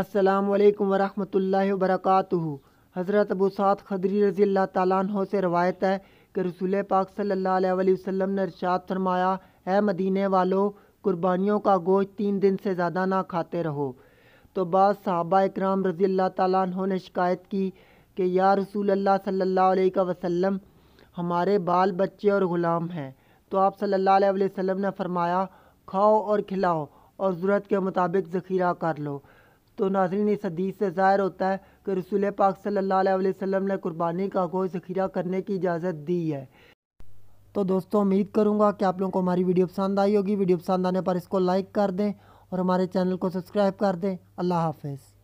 अस्सलाम वालेकुम वरहमतुल्लाहि वबरकातुहु हज़रत अबू साद खदरी रज़ी अल्लाह तैन से रवायत है कि रसूल पाक सल्लल्लाहु अलैहि वसल्लम ने इरशाद फरमाया है मदीने वालों कुर्बानियों का गोश्त तीन दिन से ज़्यादा ना खाते रहो तो बाद साहबा इक्राम रज़ी अल्लाह तैन ने शिकायत की कि या रसूल अल्लाह सल्ला वसम हमारे बाल बच्चे और ग़ुलाम हैं तो आप सल्ला वसम ने फरमाया खाओ और खिलाओ और ज़रूरत के मुताबिक ज़ख़ीरा कर लो तो नाजरीन इस हदीस से ज़ाहिर होता है कि रसूल पाक सल्ला वसम ने कुर्बानी का गोश ज़खीरा करने की इजाज़त दी है तो दोस्तों उम्मीद करूँगा कि आप लोगों को हमारी वीडियो पसंद आई होगी वीडियो पसंद आने पर इसको लाइक कर दें और हमारे चैनल को सब्सक्राइब कर दें अल्लाह हाफिज़